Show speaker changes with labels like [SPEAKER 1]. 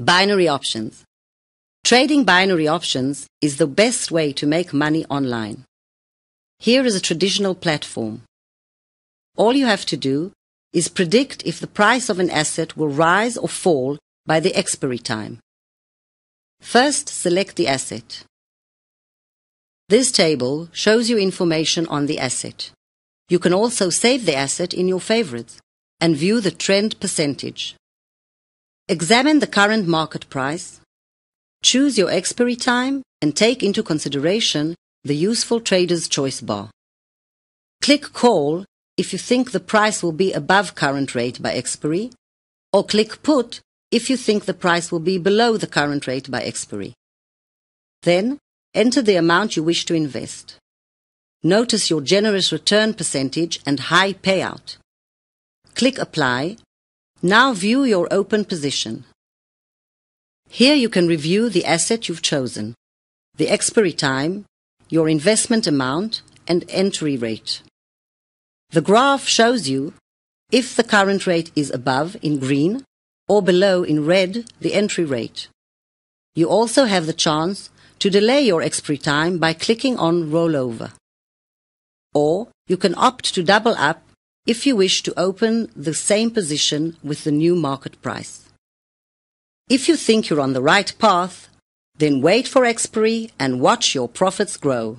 [SPEAKER 1] Binary options. Trading binary options is the best way to make money online. Here is a traditional platform. All you have to do is predict if the price of an asset will rise or fall by the expiry time. First, select the asset. This table shows you information on the asset. You can also save the asset in your favorites and view the trend percentage. Examine the current market price, choose your expiry time, and take into consideration the useful trader's choice bar. Click Call if you think the price will be above current rate by expiry, or click Put if you think the price will be below the current rate by expiry. Then, enter the amount you wish to invest. Notice your generous return percentage and high payout. Click Apply now view your open position. Here you can review the asset you've chosen, the expiry time, your investment amount, and entry rate. The graph shows you if the current rate is above in green or below in red the entry rate. You also have the chance to delay your expiry time by clicking on Rollover. Or you can opt to double up if you wish to open the same position with the new market price. If you think you're on the right path, then wait for expiry and watch your profits grow.